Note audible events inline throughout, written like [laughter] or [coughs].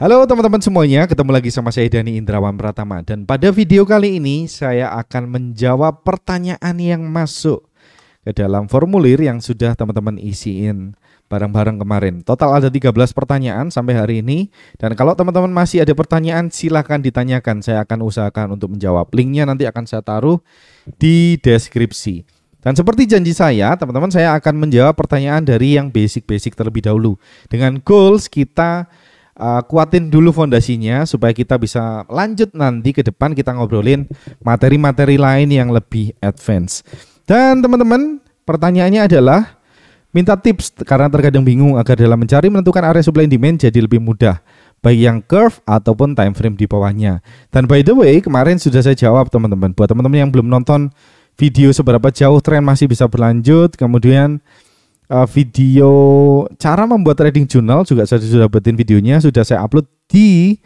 Halo teman-teman semuanya, ketemu lagi sama saya Dani Indrawan Pratama dan pada video kali ini saya akan menjawab pertanyaan yang masuk ke dalam formulir yang sudah teman-teman isiin bareng-bareng kemarin. Total ada 13 pertanyaan sampai hari ini dan kalau teman-teman masih ada pertanyaan silahkan ditanyakan, saya akan usahakan untuk menjawab. Linknya nanti akan saya taruh di deskripsi. Dan seperti janji saya, teman-teman saya akan menjawab pertanyaan dari yang basic-basic terlebih dahulu. Dengan goals kita uh, kuatin dulu fondasinya supaya kita bisa lanjut nanti ke depan kita ngobrolin materi-materi lain yang lebih advance. Dan teman-teman, pertanyaannya adalah minta tips karena terkadang bingung agar dalam mencari menentukan area supply and demand jadi lebih mudah baik yang curve ataupun time frame di bawahnya. Dan by the way, kemarin sudah saya jawab teman-teman. Buat teman-teman yang belum nonton video seberapa jauh tren masih bisa berlanjut, kemudian uh, video cara membuat trading journal juga saya sudah buatin videonya sudah saya upload di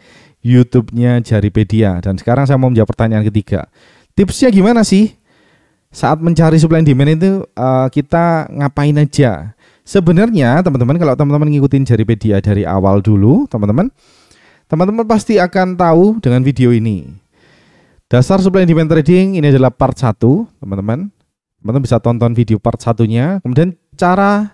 YouTube-nya Jaripedia dan sekarang saya mau menjawab pertanyaan ketiga tipsnya gimana sih saat mencari supply and demand itu uh, kita ngapain aja sebenarnya teman-teman kalau teman-teman ngikutin Jaripedia dari awal dulu teman-teman teman-teman pasti akan tahu dengan video ini dasar supply and demand trading ini adalah part satu teman-teman teman-teman bisa tonton video part satunya kemudian Cara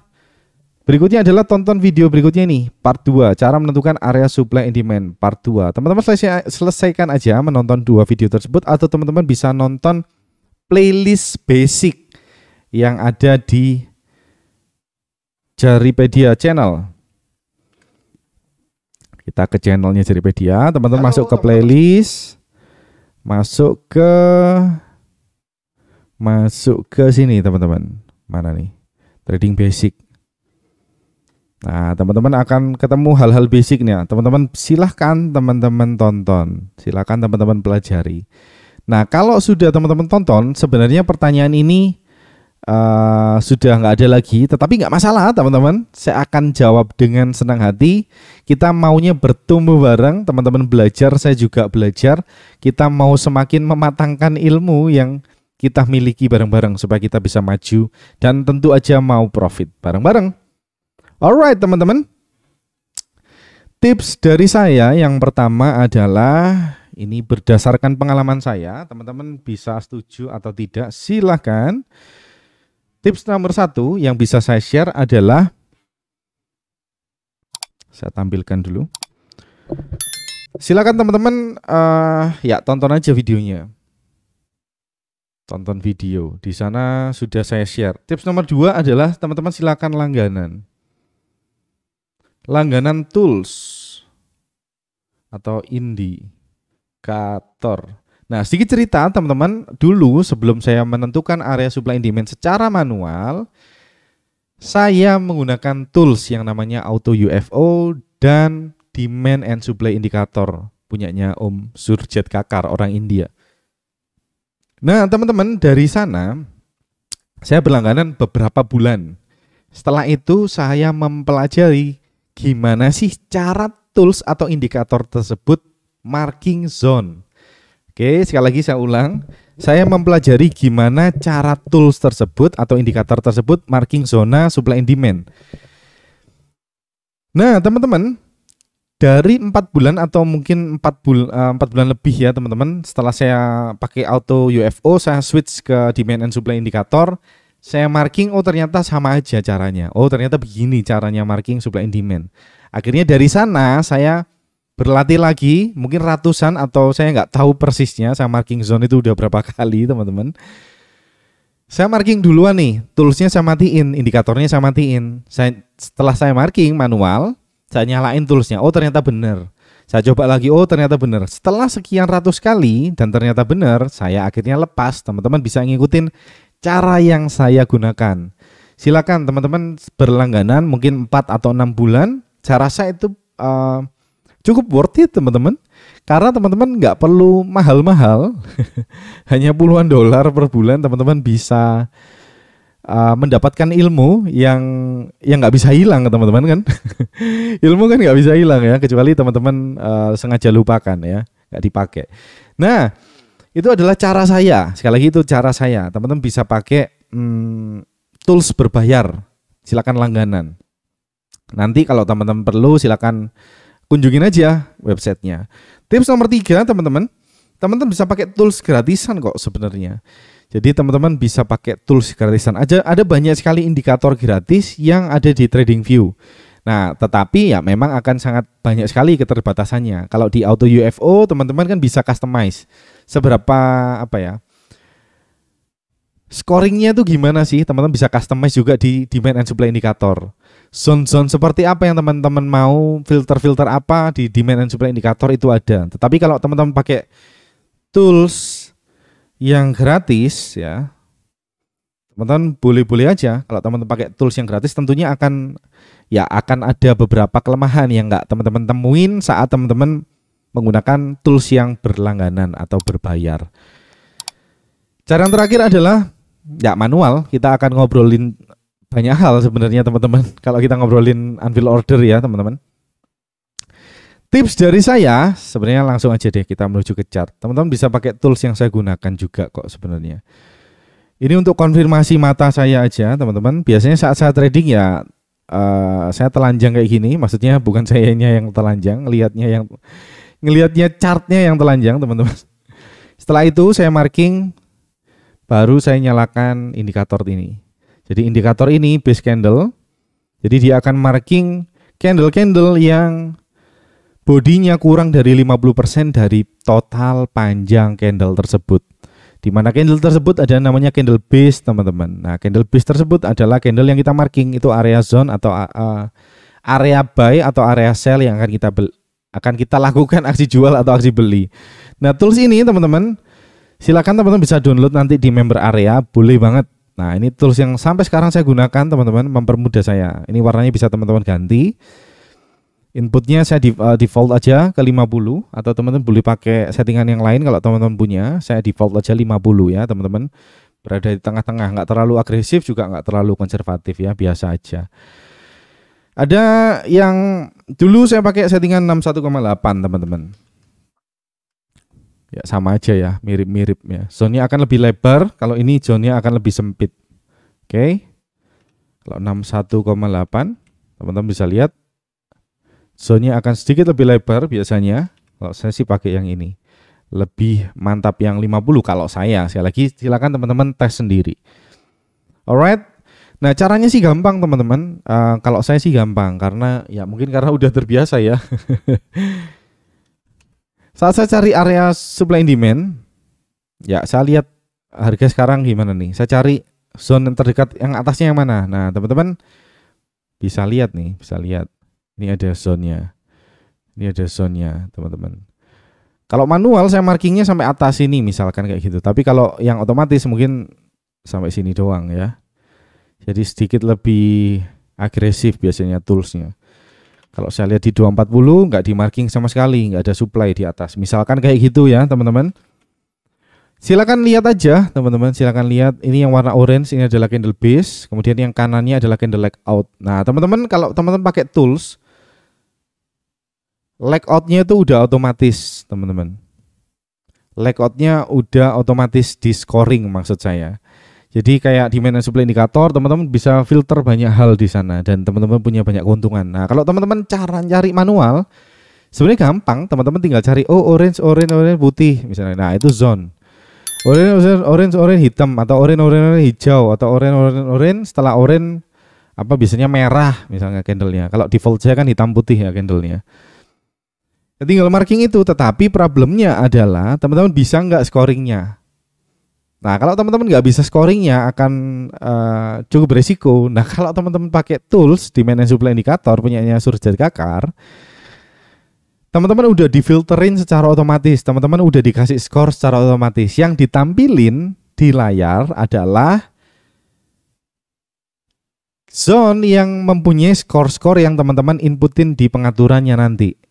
berikutnya adalah tonton video berikutnya ini, part 2, cara menentukan area supply and demand, part 2. Teman-teman selesai, selesaikan aja menonton dua video tersebut atau teman-teman bisa nonton playlist basic yang ada di Jaripedia channel. Kita ke channelnya Jaripedia, teman-teman masuk ke playlist, masuk ke masuk ke sini teman-teman. Mana nih? trading basic. Nah, teman-teman akan ketemu hal-hal basicnya. Teman-teman silahkan teman-teman tonton, silahkan teman-teman pelajari. Nah, kalau sudah teman-teman tonton, sebenarnya pertanyaan ini uh, sudah nggak ada lagi, tetapi nggak masalah teman-teman. Saya akan jawab dengan senang hati. Kita maunya bertumbuh bareng, teman-teman belajar, saya juga belajar. Kita mau semakin mematangkan ilmu yang kita miliki bareng-bareng supaya kita bisa maju dan tentu aja mau profit bareng-bareng. Alright teman-teman. Tips dari saya yang pertama adalah ini berdasarkan pengalaman saya, teman-teman bisa setuju atau tidak silahkan. Tips nomor satu yang bisa saya share adalah saya tampilkan dulu. Silakan teman-teman uh, ya tonton aja videonya tonton video. Di sana sudah saya share. Tips nomor dua adalah teman-teman silakan langganan. Langganan tools atau indikator. Nah, sedikit cerita teman-teman, dulu sebelum saya menentukan area supply and demand secara manual, saya menggunakan tools yang namanya Auto UFO dan Demand and Supply Indicator punyanya Om Surjet Kakar orang India. Nah, teman-teman dari sana saya berlangganan beberapa bulan. Setelah itu saya mempelajari gimana sih cara tools atau indikator tersebut marking zone. Oke, sekali lagi saya ulang. Saya mempelajari gimana cara tools tersebut atau indikator tersebut marking zona supply and demand. Nah, teman-teman, dari empat bulan atau mungkin empat bulan eh, empat bulan lebih ya teman-teman setelah saya pakai auto UFO saya switch ke demand and supply indikator saya marking oh ternyata sama aja caranya oh ternyata begini caranya marking supply and demand akhirnya dari sana saya berlatih lagi mungkin ratusan atau saya nggak tahu persisnya saya marking zone itu udah berapa kali teman-teman saya marking duluan nih, toolsnya saya matiin, indikatornya saya matiin. Saya, setelah saya marking manual, saya nyalain toolsnya oh ternyata benar saya coba lagi oh ternyata benar setelah sekian ratus kali dan ternyata benar saya akhirnya lepas teman-teman bisa ngikutin cara yang saya gunakan silakan teman-teman berlangganan mungkin 4 atau enam bulan saya rasa itu uh, cukup worth it teman-teman karena teman-teman nggak perlu mahal-mahal [laughs] hanya puluhan dolar per bulan teman-teman bisa uh, mendapatkan ilmu yang yang nggak bisa hilang teman-teman kan [laughs] ilmu kan nggak bisa hilang ya kecuali teman-teman uh, sengaja lupakan ya nggak dipakai nah itu adalah cara saya sekali lagi itu cara saya teman-teman bisa pakai hmm, tools berbayar silakan langganan nanti kalau teman-teman perlu silakan kunjungin aja websitenya tips nomor tiga teman-teman teman-teman bisa pakai tools gratisan kok sebenarnya jadi teman-teman bisa pakai tools gratisan aja. Ada banyak sekali indikator gratis yang ada di TradingView. Nah, tetapi ya memang akan sangat banyak sekali keterbatasannya. Kalau di auto UFO, teman-teman kan bisa customize seberapa apa ya? Scoringnya tuh gimana sih? Teman-teman bisa customize juga di demand and supply indicator. Zone-zone seperti apa yang teman-teman mau, filter-filter apa di demand and supply indicator itu ada. Tetapi kalau teman-teman pakai tools yang gratis ya teman-teman boleh-boleh aja kalau teman-teman pakai tools yang gratis tentunya akan ya akan ada beberapa kelemahan yang nggak teman-teman temuin saat teman-teman menggunakan tools yang berlangganan atau berbayar. Cara yang terakhir adalah ya manual. Kita akan ngobrolin banyak hal sebenarnya teman-teman. Kalau kita ngobrolin unfill order ya teman-teman. Tips dari saya sebenarnya langsung aja deh kita menuju ke chart. Teman-teman bisa pakai tools yang saya gunakan juga kok sebenarnya. Ini untuk konfirmasi mata saya aja, teman-teman. Biasanya saat saya trading ya uh, saya telanjang kayak gini, maksudnya bukan sayanya yang telanjang, lihatnya yang ngelihatnya chartnya yang telanjang, teman-teman. [laughs] Setelah itu saya marking baru saya nyalakan indikator ini. Jadi indikator ini base candle. Jadi dia akan marking candle-candle yang bodinya kurang dari 50% dari total panjang candle tersebut. Di mana candle tersebut ada namanya candle base, teman-teman. Nah, candle base tersebut adalah candle yang kita marking itu area zone atau uh, area buy atau area sell yang akan kita beli, akan kita lakukan aksi jual atau aksi beli. Nah, tools ini teman-teman silakan teman-teman bisa download nanti di member area, boleh banget. Nah, ini tools yang sampai sekarang saya gunakan, teman-teman, mempermudah saya. Ini warnanya bisa teman-teman ganti. Inputnya saya di, uh, default aja ke 50 atau teman-teman boleh pakai settingan yang lain kalau teman-teman punya. Saya default aja 50 ya teman-teman. Berada di tengah-tengah, nggak terlalu agresif juga nggak terlalu konservatif ya, biasa aja. Ada yang dulu saya pakai settingan 61,8 teman-teman. Ya sama aja ya, mirip-mirip ya. zone akan lebih lebar, kalau ini zone-nya akan lebih sempit. Oke. Okay. Kalau 61,8 teman-teman bisa lihat Zonnya akan sedikit lebih lebar biasanya. Kalau saya sih pakai yang ini. Lebih mantap yang 50 kalau saya. Sekali lagi silakan teman-teman tes sendiri. Alright. Nah caranya sih gampang teman-teman. Uh, kalau saya sih gampang karena ya mungkin karena [laughs] udah terbiasa ya. [laughs] Saat saya cari area supply and demand, ya saya lihat harga sekarang gimana nih. Saya cari zone yang terdekat yang atasnya yang mana. Nah teman-teman bisa lihat nih, bisa lihat ini ada soundnya. Ini ada soundnya, teman-teman. Kalau manual saya markingnya sampai atas sini misalkan kayak gitu. Tapi kalau yang otomatis mungkin sampai sini doang ya. Jadi sedikit lebih agresif biasanya toolsnya. Kalau saya lihat di 240 nggak di marking sama sekali, nggak ada supply di atas. Misalkan kayak gitu ya teman-teman. Silakan lihat aja teman-teman, silakan lihat. Ini yang warna orange ini adalah candle base, kemudian yang kanannya adalah candle leg out. Nah teman-teman kalau teman-teman pakai tools, lag outnya itu udah otomatis teman-teman lag outnya udah otomatis di scoring maksud saya jadi kayak di manage supply indikator teman-teman bisa filter banyak hal di sana dan teman-teman punya banyak keuntungan nah kalau teman-teman cara cari manual sebenarnya gampang teman-teman tinggal cari oh orange orange orange putih misalnya nah itu zone orange orange orange, orange hitam atau orange orange, orange hijau atau orange orange orange setelah orange apa biasanya merah misalnya candlenya kalau default saya kan hitam putih ya candlenya Tinggal marking itu, tetapi problemnya adalah teman-teman bisa nggak scoringnya. Nah, kalau teman-teman nggak bisa scoringnya akan uh, cukup beresiko. Nah, [laughs] kalau teman-teman pakai tools di and supply indikator punyanya Surjat Kakar, teman-teman udah difilterin secara otomatis. Teman-teman udah dikasih skor secara otomatis. Yang ditampilin di layar adalah zone yang mempunyai skor-skor yang teman-teman inputin di pengaturannya nanti.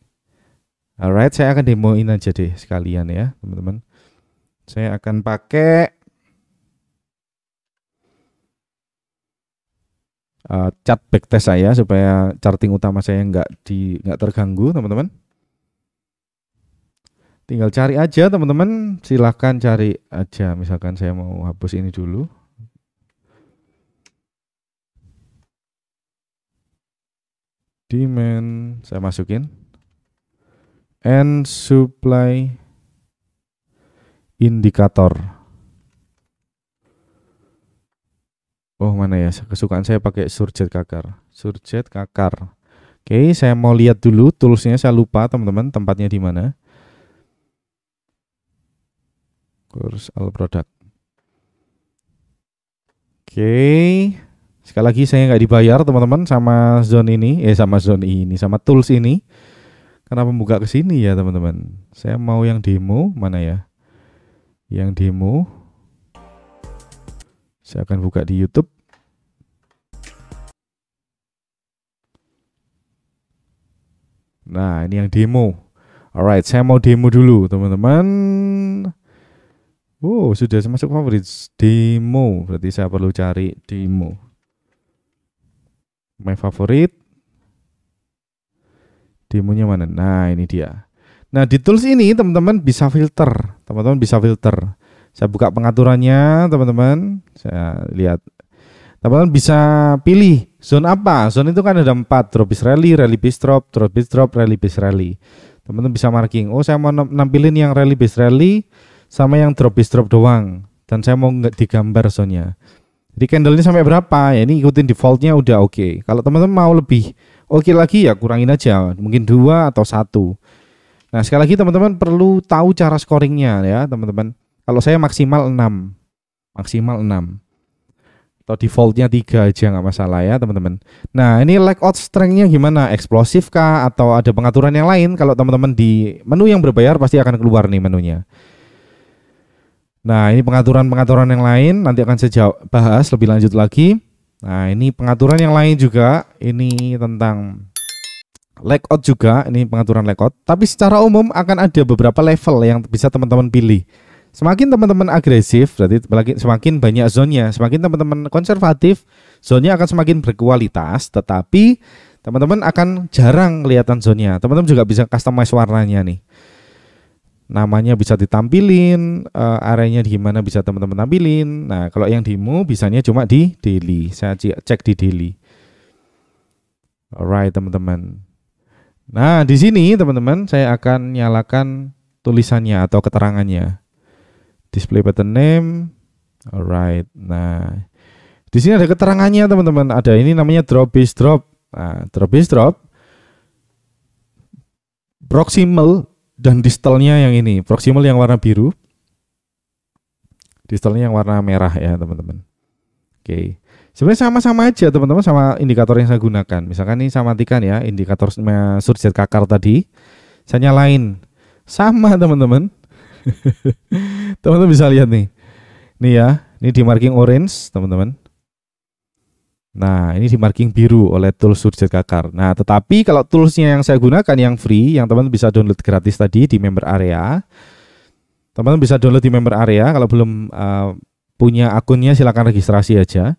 Alright, saya akan demoin aja deh sekalian ya, teman-teman. Saya akan pakai uh, cat backtest saya supaya charting utama saya nggak di nggak terganggu, teman-teman. Tinggal cari aja, teman-teman. Silahkan cari aja. Misalkan saya mau hapus ini dulu. Demand saya masukin and supply indikator. Oh mana ya kesukaan saya pakai surjet kakar, surjet kakar. Oke, saya mau lihat dulu toolsnya. Saya lupa teman-teman tempatnya di mana. Kurs all product. Oke, sekali lagi saya nggak dibayar teman-teman sama zone ini, eh sama zone ini, sama tools ini. Kenapa buka ke sini ya teman-teman? Saya mau yang demo mana ya? Yang demo saya akan buka di YouTube. Nah, ini yang demo. Alright, saya mau demo dulu, teman-teman. Wow, oh, sudah masuk favorit demo. Berarti saya perlu cari demo. My favorite Demonya mana? Nah, ini dia. Nah, di tools ini teman-teman bisa filter. Teman-teman bisa filter. Saya buka pengaturannya, teman-teman. Saya lihat. Teman-teman bisa pilih zone apa. Zone itu kan ada empat. Drop rally, rally base drop, drop drop, rally base rally. Teman-teman bisa marking. Oh, saya mau nampilin yang rally base rally sama yang drop drop doang. Dan saya mau nggak digambar zonnya. Jadi candle ini sampai berapa? Ya ini ikutin defaultnya udah oke. Okay. Kalau teman-teman mau lebih oke lagi ya kurangin aja mungkin dua atau satu nah sekali lagi teman-teman perlu tahu cara scoringnya ya teman-teman kalau saya maksimal 6 maksimal 6 atau defaultnya tiga aja nggak masalah ya teman-teman. Nah ini like out strengthnya gimana? Eksplosif kah? Atau ada pengaturan yang lain? Kalau teman-teman di menu yang berbayar pasti akan keluar nih menunya. Nah ini pengaturan-pengaturan yang lain nanti akan saya bahas lebih lanjut lagi. Nah, ini pengaturan yang lain juga. Ini tentang layout juga. Ini pengaturan layout. Tapi secara umum akan ada beberapa level yang bisa teman-teman pilih. Semakin teman-teman agresif, berarti semakin banyak zonnya. Semakin teman-teman konservatif, zonnya akan semakin berkualitas. Tetapi teman-teman akan jarang kelihatan zonnya. Teman-teman juga bisa customize warnanya nih namanya bisa ditampilin, uh, areanya mana bisa teman-teman tampilin. Nah, kalau yang demo bisanya cuma di daily. Saya cek di daily. Alright, teman-teman. Nah, di sini teman-teman saya akan nyalakan tulisannya atau keterangannya. Display button name. Alright. Nah, di sini ada keterangannya teman-teman. Ada ini namanya drop base drop. Nah, drop base drop proximal dan distalnya yang ini, proximal yang warna biru. Distalnya yang warna merah ya, teman-teman. Oke. Sebenarnya sama-sama aja, teman-teman, sama indikator yang saya gunakan. Misalkan ini saya matikan ya, indikator surjet kakar tadi. Saya nyalain. Sama, teman-teman. [laughs] teman-teman bisa lihat nih. Nih ya, ini di marking orange, teman-teman. Nah, ini di marking biru oleh tools Surjet Kakar. Nah, tetapi kalau toolsnya yang saya gunakan yang free, yang teman-teman bisa download gratis tadi di member area. Teman-teman bisa download di member area. Kalau belum uh, punya akunnya, silahkan registrasi aja.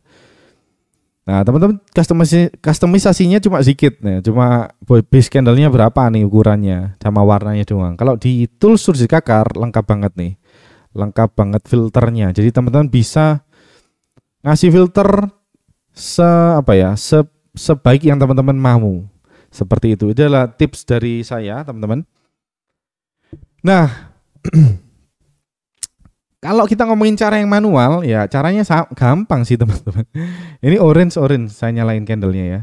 Nah, teman-teman customis customisasinya cuma sedikit, nih. cuma base candle-nya berapa nih ukurannya, sama warnanya doang. Kalau di tools Surjet Kakar lengkap banget nih, lengkap banget filternya. Jadi teman-teman bisa ngasih filter se apa ya se sebaik yang teman-teman mau seperti itu itu adalah tips dari saya teman-teman nah [clears throat] kalau kita ngomongin cara yang manual ya caranya gampang sih teman-teman [laughs] ini orange orange saya nyalain candlenya ya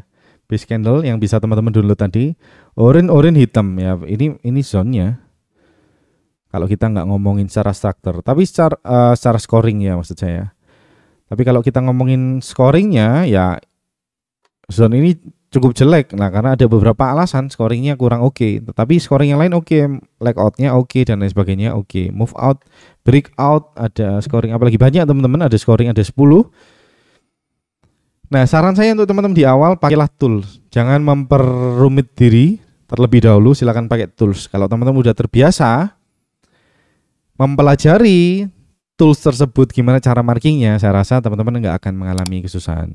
base candle yang bisa teman-teman download tadi orange orange hitam ya ini ini zonnya. kalau kita nggak ngomongin secara structure tapi secara uh, secara scoring ya maksud saya tapi kalau kita ngomongin scoringnya ya Zon ini cukup jelek nah karena ada beberapa alasan scoringnya kurang oke okay. tetapi scoring yang lain oke okay. leg outnya oke okay, dan lain sebagainya oke okay. move out break out ada scoring apalagi banyak teman-teman ada scoring ada 10 nah saran saya untuk teman-teman di awal pakailah tools jangan memperumit diri terlebih dahulu silahkan pakai tools kalau teman-teman sudah terbiasa mempelajari tools tersebut gimana cara markingnya saya rasa teman-teman nggak akan mengalami kesusahan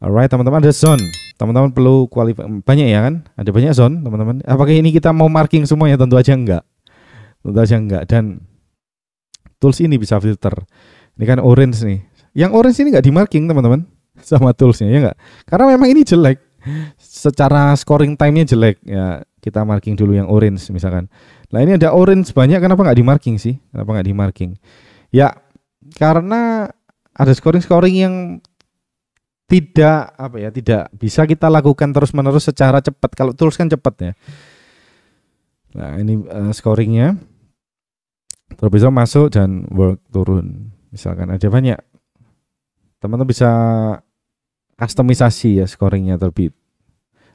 alright teman-teman ada zone teman-teman perlu kualifikasi mm, banyak ya kan ada banyak zone teman-teman apakah ini kita mau marking semuanya tentu aja enggak tentu aja enggak dan tools ini bisa filter ini kan orange nih yang orange ini nggak di marking teman-teman [laughs] sama toolsnya ya enggak karena memang ini jelek secara scoring timenya jelek ya kita marking dulu yang orange misalkan nah ini ada orange banyak kenapa nggak di marking sih kenapa nggak di marking Ya, karena ada scoring-scoring yang tidak apa ya, tidak bisa kita lakukan terus-menerus secara cepat. Kalau terus kan cepat ya. Nah, ini uh, scoringnya. Terus bisa masuk dan work turun. Misalkan ada banyak. Teman-teman bisa customisasi ya scoringnya terbit.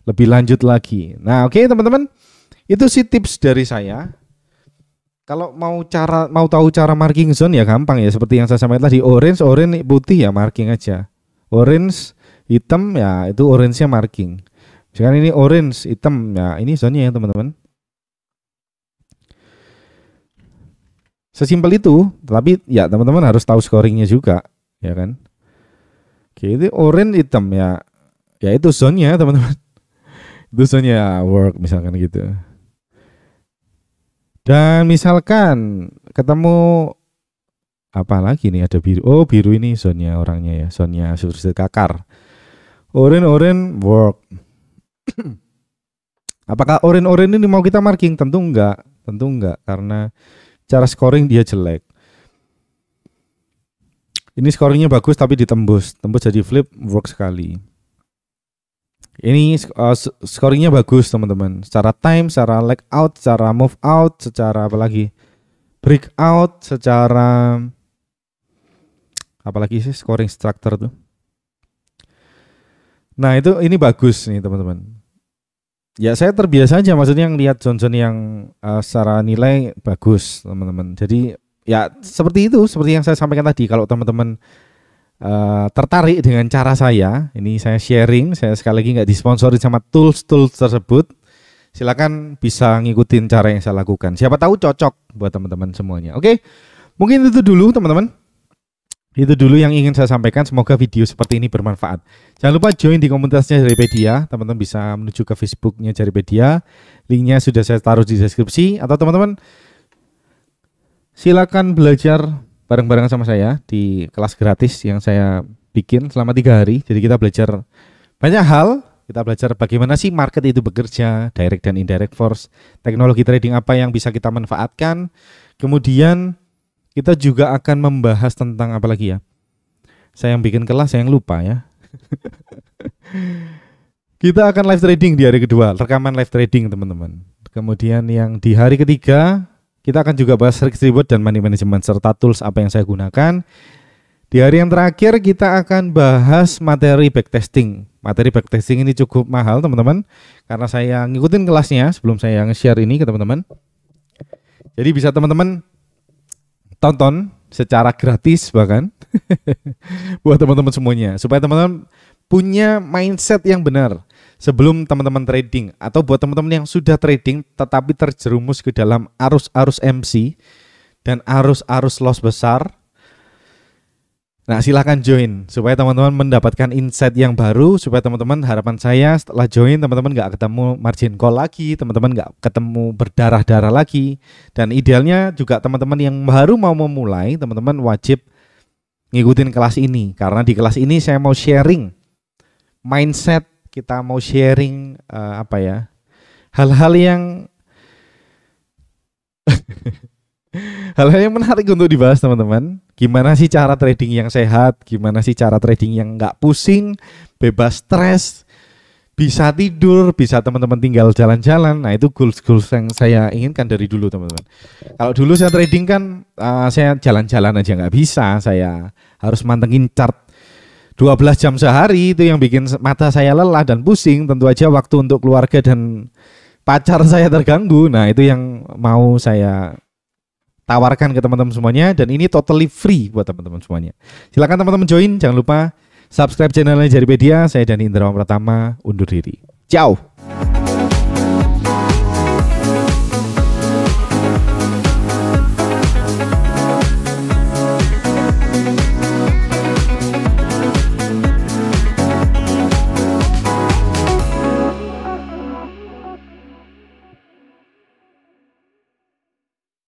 Lebih lanjut lagi. Nah, oke okay, teman-teman. Itu sih tips dari saya kalau mau cara mau tahu cara marking zone ya gampang ya seperti yang saya sampaikan tadi orange orange putih ya marking aja. Orange hitam ya itu orange-nya marking. Sekarang ini orange hitam ya ini zonnya ya teman-teman. Sesimpel itu, tapi ya teman-teman harus tahu scoringnya juga, ya kan? Oke, itu orange hitam ya. Ya itu zonnya teman-teman. [laughs] itu zonnya ya, work misalkan gitu. Dan misalkan ketemu apa lagi nih ada biru. Oh, biru ini Sonya orangnya ya. Sonya Sursit Kakar. Oren-oren work. [coughs] Apakah oren-oren ini mau kita marking? Tentu enggak. Tentu enggak karena cara scoring dia jelek. Ini scoringnya bagus tapi ditembus. Tembus jadi flip work sekali. Ini uh, scoringnya bagus teman-teman. Secara time, secara leg out, secara move out, secara apa lagi? Break out, secara apalagi sih scoring structure tuh. Nah itu ini bagus nih teman-teman. Ya saya terbiasa aja maksudnya yang lihat Johnson yang uh, eh, secara nilai bagus teman-teman. Jadi ya seperti itu seperti yang saya sampaikan tadi kalau teman-teman uh, tertarik dengan cara saya, ini saya sharing, saya sekali lagi nggak disponsori sama tools-tools tersebut. Silakan bisa ngikutin cara yang saya lakukan. Siapa tahu cocok buat teman-teman semuanya. Oke, mungkin itu dulu teman-teman. Itu dulu yang ingin saya sampaikan. Semoga video seperti ini bermanfaat. Jangan lupa join di komunitasnya Jaripedia. Teman-teman bisa menuju ke Facebooknya Jaripedia. Linknya sudah saya taruh di deskripsi. Atau teman-teman silakan belajar bareng-bareng sama saya di kelas gratis yang saya bikin selama tiga hari. Jadi kita belajar banyak hal. Kita belajar bagaimana sih market itu bekerja, direct dan indirect force, teknologi trading apa yang bisa kita manfaatkan. Kemudian kita juga akan membahas tentang apa lagi ya? Saya yang bikin kelas, saya yang lupa ya. [laughs] kita akan live trading di hari kedua, rekaman live trading teman-teman. Kemudian yang di hari ketiga kita akan juga bahas risk reward dan money management serta tools apa yang saya gunakan. Di hari yang terakhir kita akan bahas materi backtesting. Materi backtesting ini cukup mahal teman-teman karena saya ngikutin kelasnya sebelum saya nge-share ini ke teman-teman. Jadi bisa teman-teman tonton secara gratis bahkan [laughs] buat teman-teman semuanya supaya teman-teman punya mindset yang benar sebelum teman-teman trading atau buat teman-teman yang sudah trading tetapi terjerumus ke dalam arus-arus MC dan arus-arus loss besar. Nah, silahkan join supaya teman-teman mendapatkan insight yang baru. Supaya teman-teman harapan saya setelah join teman-teman nggak ketemu margin call lagi, teman-teman nggak ketemu berdarah-darah lagi. Dan idealnya juga teman-teman yang baru mau memulai, teman-teman wajib ngikutin kelas ini karena di kelas ini saya mau sharing mindset kita mau sharing uh, apa ya hal-hal yang [laughs] hal-hal yang menarik untuk dibahas teman-teman gimana sih cara trading yang sehat gimana sih cara trading yang nggak pusing bebas stres bisa tidur, bisa teman-teman tinggal jalan-jalan. Nah, itu goals-goals yang saya inginkan dari dulu, teman-teman. Kalau dulu saya trading kan uh, saya jalan-jalan aja nggak bisa, saya harus mantengin chart 12 jam sehari itu yang bikin mata saya lelah dan pusing tentu aja waktu untuk keluarga dan pacar saya terganggu nah itu yang mau saya tawarkan ke teman-teman semuanya dan ini totally free buat teman-teman semuanya silahkan teman-teman join jangan lupa subscribe channelnya Jaripedia saya Dani Indra Pratama undur diri ciao